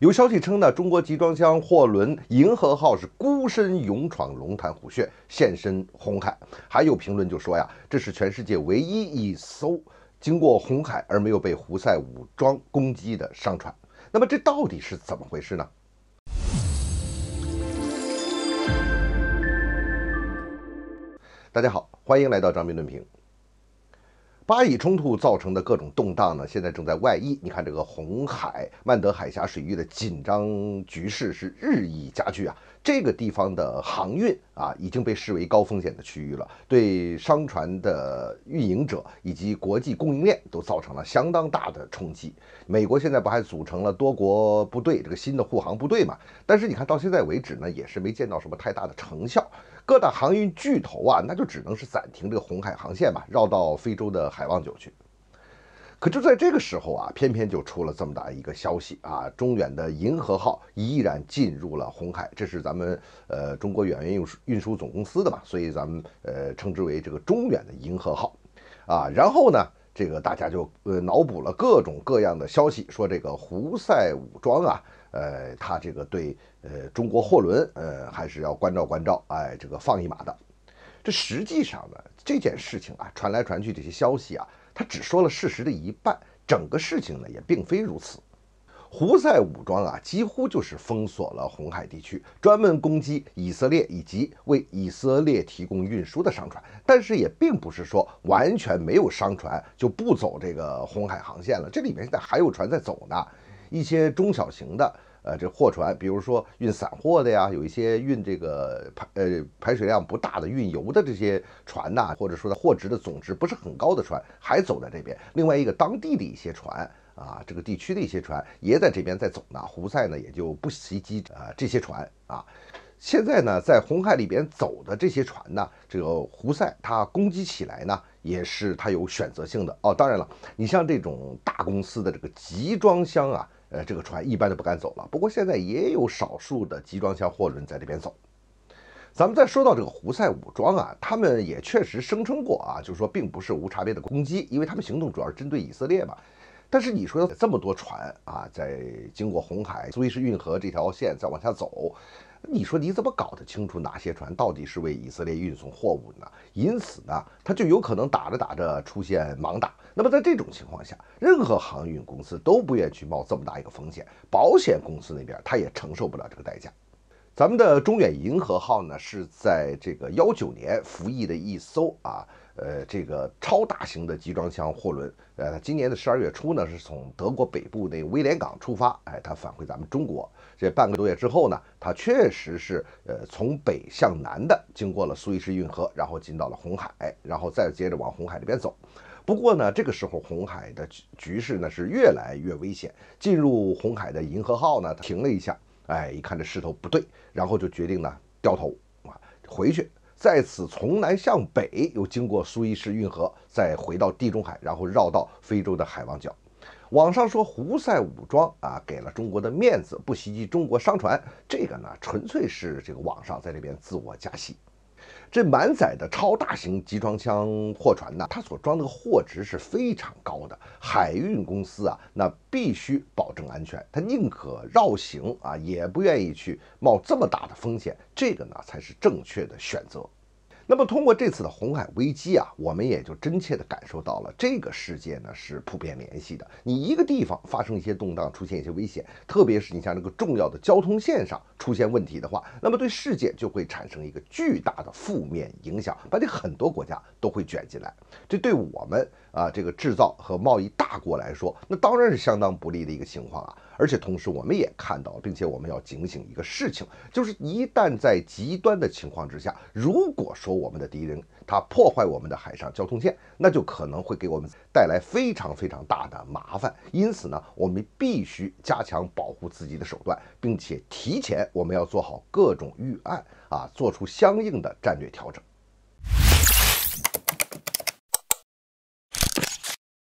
有消息称呢，中国集装箱货轮“银河号”是孤身勇闯龙潭虎穴，现身红海。还有评论就说呀，这是全世界唯一一艘经过红海而没有被胡塞武装攻击的商船。那么这到底是怎么回事呢？大家好，欢迎来到张斌论评。巴以冲突造成的各种动荡呢，现在正在外溢。你看，这个红海、曼德海峡水域的紧张局势是日益加剧啊。这个地方的航运啊，已经被视为高风险的区域了，对商船的运营者以及国际供应链都造成了相当大的冲击。美国现在不还组成了多国部队这个新的护航部队嘛？但是你看到现在为止呢，也是没见到什么太大的成效。各大航运巨头啊，那就只能是暂停这个红海航线吧，绕到非洲的海望九去。可就在这个时候啊，偏偏就出了这么大一个消息啊，中远的银河号依然进入了红海，这是咱们呃中国远洋运输运输总公司的嘛，所以咱们呃称之为这个中远的银河号啊。然后呢？这个大家就呃脑补了各种各样的消息，说这个胡塞武装啊，呃，他这个对呃中国货轮，呃，还是要关照关照，哎，这个放一马的。这实际上呢，这件事情啊，传来传去这些消息啊，他只说了事实的一半，整个事情呢也并非如此。胡塞武装啊，几乎就是封锁了红海地区，专门攻击以色列以及为以色列提供运输的商船。但是也并不是说完全没有商船就不走这个红海航线了，这里面现在还有船在走呢。一些中小型的呃这货船，比如说运散货的呀，有一些运这个排呃排水量不大的运油的这些船呐，或者说的货值的总值不是很高的船还走在这边。另外一个当地的一些船。啊，这个地区的一些船也在这边在走呢，胡塞呢也就不袭击啊这些船啊。现在呢，在红海里边走的这些船呢，这个胡塞他攻击起来呢，也是他有选择性的哦。当然了，你像这种大公司的这个集装箱啊，呃，这个船一般的不敢走了。不过现在也有少数的集装箱货轮在这边走。咱们再说到这个胡塞武装啊，他们也确实声称过啊，就是说并不是无差别的攻击，因为他们行动主要是针对以色列嘛。但是你说有这么多船啊，在经过红海苏伊士运河这条线再往下走，你说你怎么搞得清楚哪些船到底是为以色列运送货物呢？因此呢，它就有可能打着打着出现盲打。那么在这种情况下，任何航运公司都不愿去冒这么大一个风险，保险公司那边他也承受不了这个代价。咱们的中远银河号呢，是在这个幺九年服役的一艘啊，呃，这个超大型的集装箱货轮。呃，今年的十二月初呢，是从德国北部那威廉港出发，哎，它返回咱们中国。这半个多月之后呢，它确实是呃从北向南的，经过了苏伊士运河，然后进到了红海，然后再接着往红海那边走。不过呢，这个时候红海的局势呢是越来越危险，进入红海的银河号呢停了一下。哎，一看这势头不对，然后就决定呢掉头啊回去，在此从南向北，又经过苏伊士运河，再回到地中海，然后绕到非洲的海王角。网上说胡塞武装啊给了中国的面子，不袭击中国商船，这个呢纯粹是这个网上在这边自我加戏。这满载的超大型集装箱货船呢，它所装的货值是非常高的。海运公司啊，那必须保证安全，它宁可绕行啊，也不愿意去冒这么大的风险。这个呢，才是正确的选择。那么通过这次的红海危机啊，我们也就真切地感受到了这个世界呢是普遍联系的。你一个地方发生一些动荡，出现一些危险，特别是你像那个重要的交通线上出现问题的话，那么对世界就会产生一个巨大的负面影响，把你很多国家都会卷进来。这对我们啊这个制造和贸易大国来说，那当然是相当不利的一个情况啊。而且同时，我们也看到，并且我们要警醒一个事情，就是一旦在极端的情况之下，如果说我们的敌人他破坏我们的海上交通线，那就可能会给我们带来非常非常大的麻烦。因此呢，我们必须加强保护自己的手段，并且提前我们要做好各种预案啊，做出相应的战略调整。